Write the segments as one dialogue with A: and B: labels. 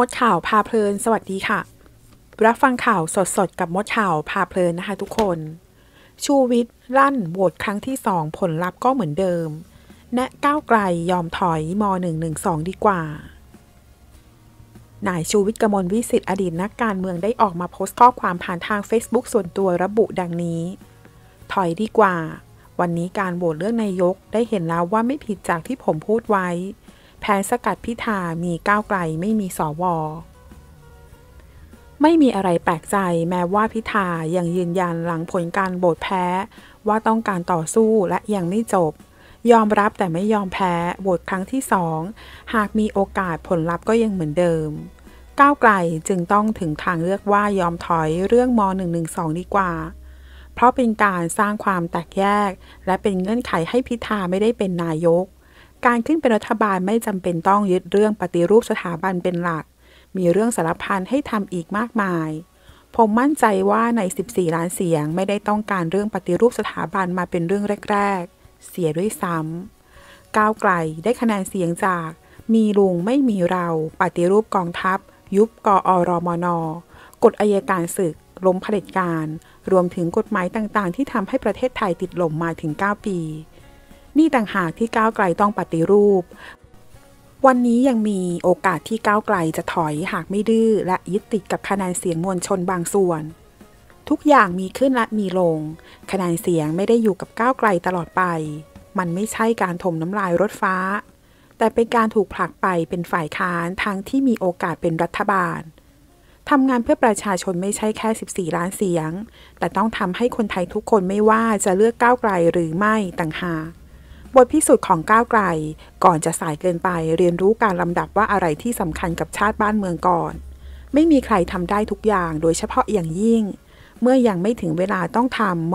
A: มดข่าวพาเพลิน สวัสดีค่ะ รับฟังข่าวสดๆกับมดข่าวพาเพลินนะคะทุกคน ชูวิทย์ลั่นโหวตครั้งที่สองผลลัพธ์ก็เหมือนเดิม แนะก้าวไกลยอมถอยม .112 ดีกว่านายชูวิทย์กมลวิสิทธิ์อดีตนักการเมืองได้ออกมาโพสต์ข้อความผ่านทาง Facebook ส่วนตัวระบุดังนี้ ถอยดีกว่า วันนี้การโหวตเรื่องนายกได้เห็นแล้วว่าไม่ผิดจากที่ผมพูดไว้แพ้สกัดพิธา มีก้าวไกลไม่มีสว ไม่มีอะไรแปลกใจ แม้ว่าพิธายังยืนยันหลังผลการโบดแพ้ ว่าต้องการต่อสู้และยังไม่จบ ยอมรับแต่ไม่ยอมแพ้โบดครั้งที่สอง หากมีโอกาสผลลัพธ์ก็ยังเหมือนเดิม ก้าวไกลจึงต้องถึงทางเลือกว่ายอมถอยเรื่องม .112 ดีกว่า เพราะเป็นการสร้างความแตกแยก และเป็นเงื่อนไขให้พิธาไม่ได้เป็นนายกการขึ้นเป็นรัฐบาลไม่จำเป็นต้องยึดเรื่องปฏิรูปสถาบันเป็นหลัก มีเรื่องสารพันให้ทำอีกมากมาย ผมมั่นใจว่าใน 14 ล้านเสียงไม่ได้ต้องการเรื่องปฏิรูปสถาบันมาเป็นเรื่องแรกๆ เสียด้วยซ้ำ ก้าวไกลได้คะแนนเสียงจากมีลุงไม่มีเรา ปฏิรูปกองทัพ ยุบกอรอมนกฎอายการศึกล้มเผด็จการ รวมถึงกฎหมายต่างๆ ที่ทำให้ประเทศไทยติดหล่มมาถึง 9 ปีนี่ต่างหากที่ก้าวไกลต้องปฏิรูป วันนี้ยังมีโอกาสที่ก้าวไกลจะถอยหากไม่ดื้อและยึดติดกับคะแนนเสียงมวลชนบางส่วน ทุกอย่างมีขึ้นและมีลงคะแนนเสียงไม่ได้อยู่กับก้าวไกลตลอดไป มันไม่ใช่การถมน้ำลายรถฟ้า แต่เป็นการถูกผลักไปเป็นฝ่ายค้านทั้งที่มีโอกาสเป็นรัฐบาล ทำงานเพื่อประชาชนไม่ใช่แค่ 14 ล้านเสียง แต่ต้องทำให้คนไทยทุกคนไม่ว่าจะเลือกก้าวไกลหรือไม่ต่างหากบทพิสูจน์ของก้าวไกลก่อนจะสายเกินไปเรียนรู้การลำดับว่าอะไรที่สำคัญกับชาติบ้านเมืองก่อน ไม่มีใครทำได้ทุกอย่างโดยเฉพาะอย่างยิ่ง เมื่อยังไม่ถึงเวลาต้องทำม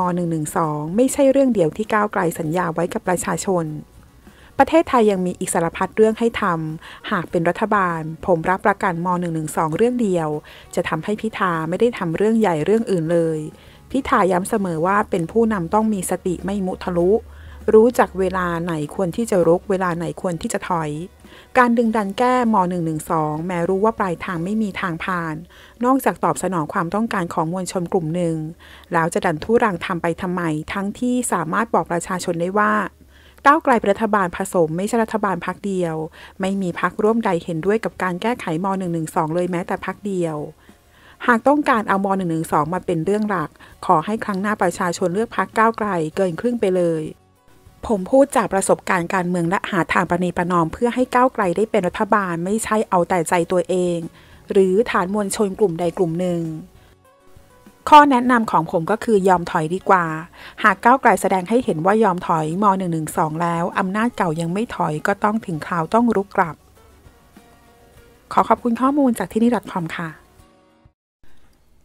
A: .112 ไม่ใช่เรื่องเดียวที่ก้าวไกลสัญญาไว้กับประชาชน ประเทศไทยยังมีอิสรพัดเรื่องให้ทำหากเป็นรัฐบาลผมรับประกันม .112 เรื่องเดียว จะทำให้พิธาไม่ได้ทำเรื่องใหญ่เรื่องอื่นเลย พิธาย้ำเสมอว่าเป็นผู้นำต้องมีสติไม่มุทะลุรู้จักเวลาไหนควรที่จะรุกเวลาไหนควรที่จะถอย การดึงดันแก้ม .112 แม้รู้ว่าปลายทางไม่มีทางผ่าน นอกจากตอบสนองความต้องการของมวลชนกลุ่มหนึ่งแล้วจะดันทุรังทำไปทำไม ทั้งที่สามารถบอกประชาชนได้ว่า ก้าวไกลรัฐบาลผสมไม่ใช่รัฐบาลพักเดียว ไม่มีพักร่วมใดเห็นด้วยกับการแก้ไขม .112 เลยแม้แต่พักเดียว หากต้องการเอาม .112 มาเป็นเรื่องหลัก ขอให้ครั้งหน้าประชาชนเลือกพักก้าวไกล เกินครึ่งไปเลยผมพูดจากประสบการณ์การเมืองและหาทางประนีประนอม เพื่อให้ก้าวไกลได้เป็นรัฐบาลไม่ใช่เอาแต่ใจตัวเอง หรือฐานมวลชนกลุ่มใดกลุ่มหนึ่ง ข้อแนะนำของผมก็คือยอมถอยดีกว่า หากก้าวไกลแสดงให้เห็นว่ายอมถอยม .112 แล้วอำนาจเก่ายังไม่ถอยก็ต้องถึงคราวต้องรุกกลับ ขอขอบคุณข้อมูลจากที่นี่คอมค่ะ